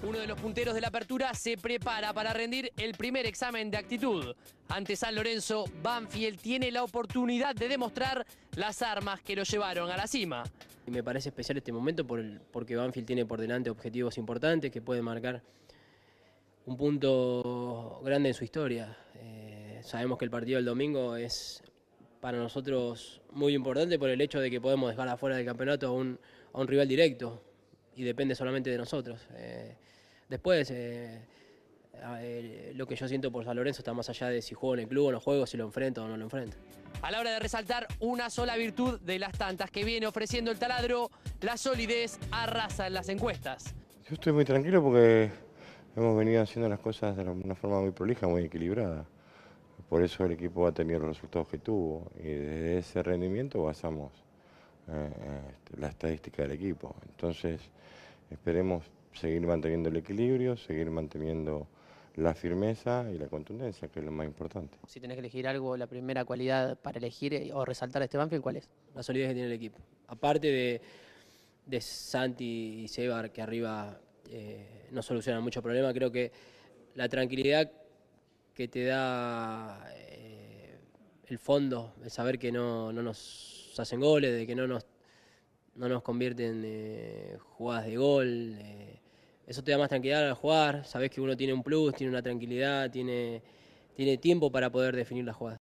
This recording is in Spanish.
Uno de los punteros de la apertura se prepara para rendir el primer examen de actitud. Ante San Lorenzo, Banfield tiene la oportunidad de demostrar las armas que lo llevaron a la cima. Y Me parece especial este momento porque Banfield tiene por delante objetivos importantes que pueden marcar un punto grande en su historia. Eh, sabemos que el partido del domingo es para nosotros muy importante por el hecho de que podemos dejar afuera del campeonato a un, a un rival directo y depende solamente de nosotros. Eh, después, eh, eh, lo que yo siento por San Lorenzo está más allá de si juego en el club o no juego, si lo enfrento o no lo enfrento. A la hora de resaltar una sola virtud de las tantas que viene ofreciendo el taladro, la solidez arrasa en las encuestas. Yo estoy muy tranquilo porque hemos venido haciendo las cosas de una forma muy prolija, muy equilibrada. Por eso el equipo ha tenido los resultados que tuvo y desde ese rendimiento basamos eh, este, la estadística del equipo. Entonces, esperemos seguir manteniendo el equilibrio, seguir manteniendo la firmeza y la contundencia, que es lo más importante. Si tenés que elegir algo, la primera cualidad para elegir eh, o resaltar a este Banfield, ¿cuál es? La solidez que tiene el equipo. Aparte de, de Santi y Sebar, que arriba eh, no solucionan mucho problema, creo que la tranquilidad que te da el fondo, el saber que no nos hacen goles, de que no nos, no nos convierten en eh, jugadas de gol. Eh, eso te da más tranquilidad al jugar, sabes que uno tiene un plus, tiene una tranquilidad, tiene, tiene tiempo para poder definir la jugada.